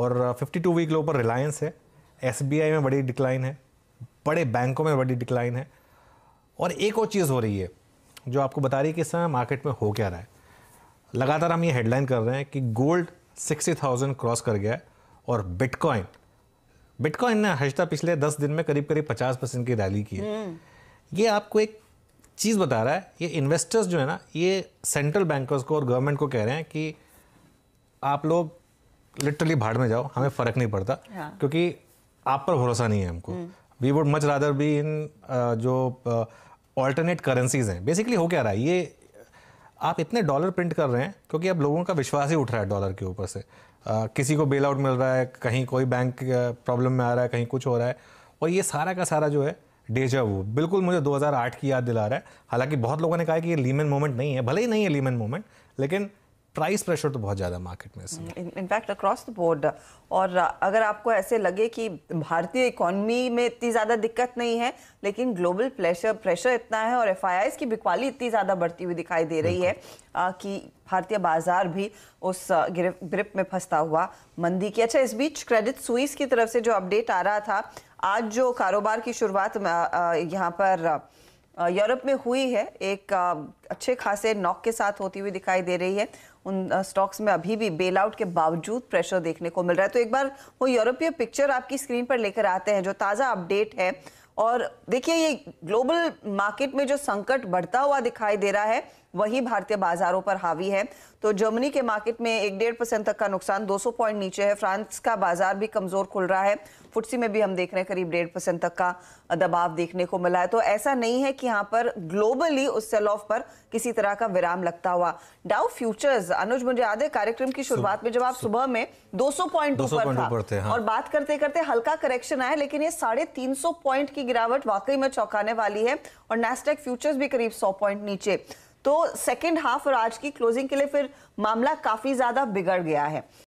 और 52 वीक लो पर रिलायंस है एस में बड़ी डिक्लाइन है बड़े बैंकों में बड़ी डिक्लाइन है और एक और चीज़ हो रही है जो आपको बता रही है कि इस समय मार्केट में हो क्या रहा है लगातार हम ये हेडलाइन कर रहे हैं कि गोल्ड 60,000 क्रॉस कर गया है और बिटकॉइन बिटकॉइन ने हजता पिछले 10 दिन में करीब करीब 50 परसेंट की रैली की है हम्म। ये आपको एक चीज़ बता रहा है ये इन्वेस्टर्स जो है ना ये सेंट्रल बैंकर्स को और गवर्नमेंट को कह रहे हैं कि आप लोग लिटरली भाड़ में जाओ हमें फ़र्क नहीं पड़ता yeah. हाँ। क्योंकि आप पर भरोसा नहीं है हमको we would much rather be in जो ऑल्टरनेट करेंसीज हैं बेसिकली हो क्या रहा है ये आप इतने डॉलर प्रिंट कर रहे हैं क्योंकि अब लोगों का विश्वास ही उठ रहा है डॉलर के ऊपर से आ, किसी को बेल आउट मिल रहा है कहीं कोई बैंक प्रॉब्लम में आ रहा है कहीं कुछ हो रहा है और ये सारा का सारा जो है डेजा वो बिल्कुल मुझे 2008 की याद दिला रहा है हालांकि बहुत लोगों ने कहा है कि ये लीमन मोमेंट नहीं है भले ही नहीं है लीमन मोमेंट लेकिन प्राइस प्रेशर तो बहुत ज़्यादा मार्केट में इनफैक्ट अक्रॉस द बोर्ड और अगर आपको ऐसे लगे कि भारतीय इकोनॉमी में इतनी ज़्यादा दिक्कत नहीं है लेकिन ग्लोबल प्रेशर प्रेशर इतना है और एफ की बिकवाली इतनी ज़्यादा बढ़ती हुई दिखाई दे रही है कि भारतीय बाजार भी उस ग्रिप में फंसता हुआ मंदी की अच्छा इस बीच क्रेडिट सुइस की तरफ से जो अपडेट आ रहा था आज जो कारोबार की शुरुआत यहाँ पर यूरोप में हुई है एक अच्छे खासे नॉक के साथ होती हुई दिखाई दे रही है उन स्टॉक्स में अभी भी बेल आउट के बावजूद प्रेशर देखने को मिल रहा है तो एक बार वो यूरोपीय पिक्चर आपकी स्क्रीन पर लेकर आते हैं जो ताज़ा अपडेट है और देखिए ये ग्लोबल मार्केट में जो संकट बढ़ता हुआ दिखाई दे रहा है वही भारतीय बाजारों पर हावी है तो जर्मनी के मार्केट में एक डेढ़ परसेंट तक का नुकसान 200 पॉइंट नीचे है फ्रांस का बाजार भी कमजोर खुल रहा है फुटसी में भी हम देख रहे हैं करीब डेढ़ परसेंट तक का दबाव देखने को मिला है तो ऐसा नहीं है कि यहाँ पर ग्लोबली उस सेल ऑफ पर किसी तरह का विराम लगता हुआ डाउ फ्यूचर्स अनुज मुझे याद है कार्यक्रम की शुरुआत में जब आप सुबह में 200 पॉइंट ऊपर था थे, हाँ। और बात करते करते हल्का करेक्शन आया लेकिन ये साढ़े तीन पॉइंट की गिरावट वाकई में चौंकाने वाली है और नेस्टेक फ्यूचर्स भी करीब सौ पॉइंट नीचे तो सेकेंड हाफ और आज की क्लोजिंग के लिए फिर मामला काफी ज्यादा बिगड़ गया है